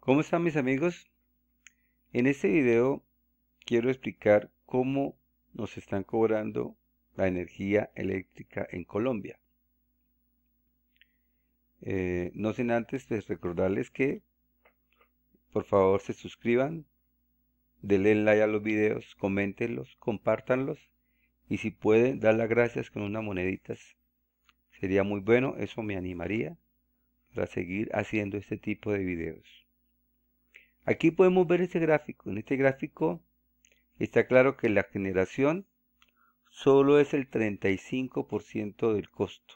¿Cómo están mis amigos? En este video quiero explicar cómo nos están cobrando la energía eléctrica en Colombia. Eh, no sin antes pues, recordarles que por favor se suscriban, denle like a los videos, coméntenlos, compártanlos y si pueden dar las gracias con unas moneditas. Sería muy bueno, eso me animaría para seguir haciendo este tipo de videos. Aquí podemos ver este gráfico. En este gráfico está claro que la generación solo es el 35% del costo.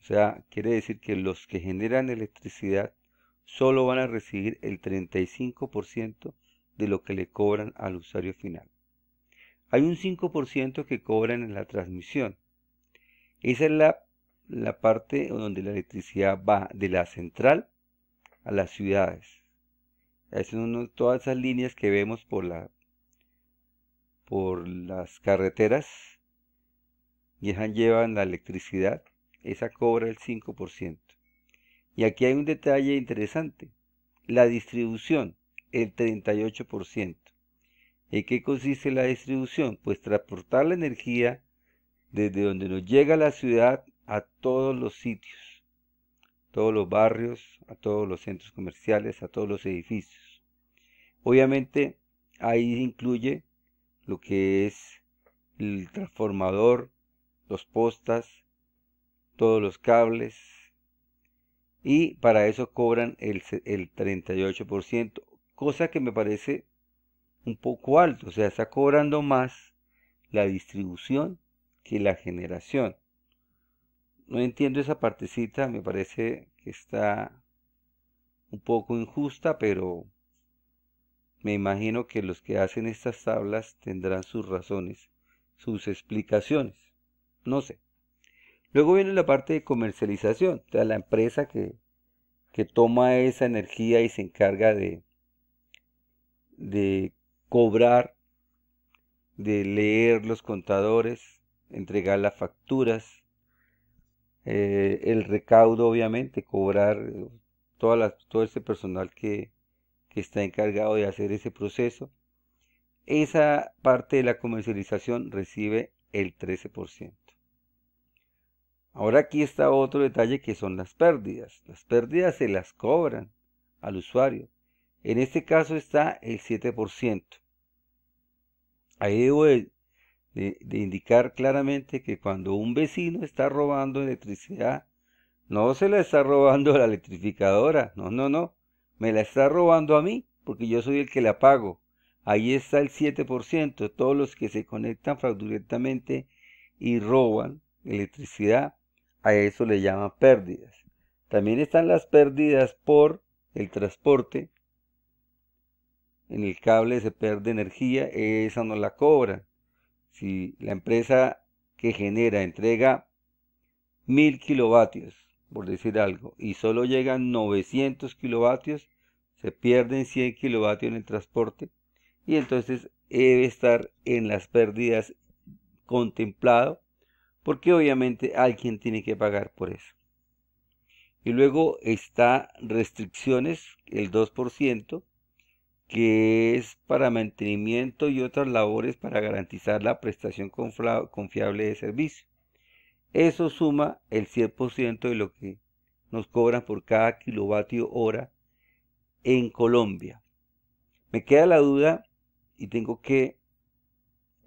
O sea, quiere decir que los que generan electricidad solo van a recibir el 35% de lo que le cobran al usuario final. Hay un 5% que cobran en la transmisión. Esa es la, la parte donde la electricidad va de la central a las ciudades. Es todas esas líneas que vemos por, la, por las carreteras llevan la electricidad, esa cobra el 5%. Y aquí hay un detalle interesante, la distribución, el 38%. ¿En qué consiste la distribución? Pues transportar la energía desde donde nos llega la ciudad a todos los sitios todos los barrios, a todos los centros comerciales, a todos los edificios. Obviamente ahí incluye lo que es el transformador, los postas, todos los cables y para eso cobran el, el 38%, cosa que me parece un poco alto, o sea, está cobrando más la distribución que la generación. No entiendo esa partecita, me parece que está un poco injusta, pero me imagino que los que hacen estas tablas tendrán sus razones, sus explicaciones. No sé. Luego viene la parte de comercialización, o la empresa que, que toma esa energía y se encarga de, de cobrar, de leer los contadores, entregar las facturas, eh, el recaudo obviamente, cobrar eh, todo ese personal que, está encargado de hacer ese proceso. Esa parte de la comercialización recibe el 13%. Ahora aquí está otro detalle que son las pérdidas. Las pérdidas se las cobran al usuario. En este caso está el 7%. Ahí debo de, indicar claramente que cuando un vecino está robando electricidad, no se la está robando a la electrificadora, no, no, no, me la está robando a mí, porque yo soy el que la pago. Ahí está el 7%, todos los que se conectan fraudulentamente y roban electricidad, a eso le llaman pérdidas. También están las pérdidas por el transporte. En el cable se pierde energía, esa no la cobran si la empresa que genera entrega 1000 kilovatios, por decir algo, y solo llegan 900 kilovatios, se pierden 100 kilovatios en el transporte y entonces debe estar en las pérdidas contemplado, porque obviamente alguien tiene que pagar por eso. Y luego está restricciones, el 2%, que es para mantenimiento y otras labores para garantizar la prestación confiable de servicio. Eso suma el 100% de lo que nos cobran por cada kilovatio hora en Colombia. Me queda la duda y tengo que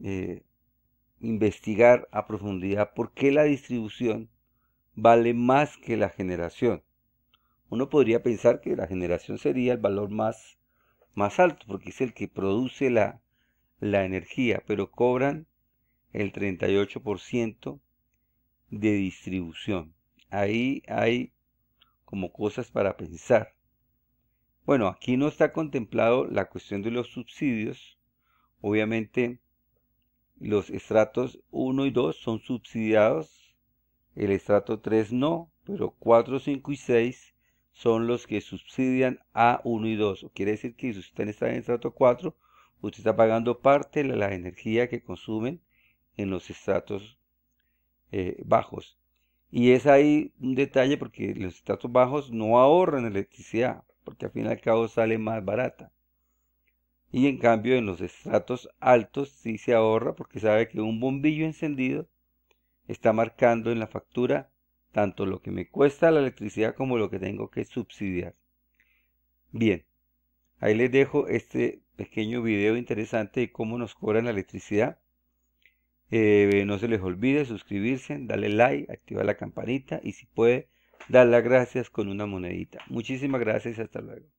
eh, investigar a profundidad por qué la distribución vale más que la generación. Uno podría pensar que la generación sería el valor más más alto, porque es el que produce la, energía, pero cobran el 38% de distribución. Ahí hay como cosas para pensar. Bueno, aquí no está contemplado la cuestión de los subsidios. Obviamente los estratos 1 y 2 son subsidiados, el estrato 3 no, pero 4, 5 y 6 son los que subsidian a 1 y 2. Quiere decir que si usted está en el estrato 4, usted está pagando parte de la energía que consumen en los estratos eh, bajos. Y es ahí un detalle porque los estratos bajos no ahorran electricidad, porque al fin y al cabo sale más barata. Y en cambio en los estratos altos sí se ahorra porque sabe que un bombillo encendido está marcando en la factura tanto lo que me cuesta la electricidad como lo que tengo que subsidiar. Bien, ahí les dejo este pequeño video interesante de cómo nos cobran la electricidad. Eh, no se les olvide suscribirse, darle like, activar la campanita y si puede, dar las gracias con una monedita. Muchísimas gracias y hasta luego.